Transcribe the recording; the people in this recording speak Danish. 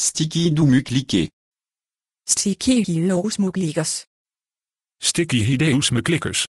Sticky dummeklikke. Sticky hidosmuklikkers. Sticky hidosmuklikkers.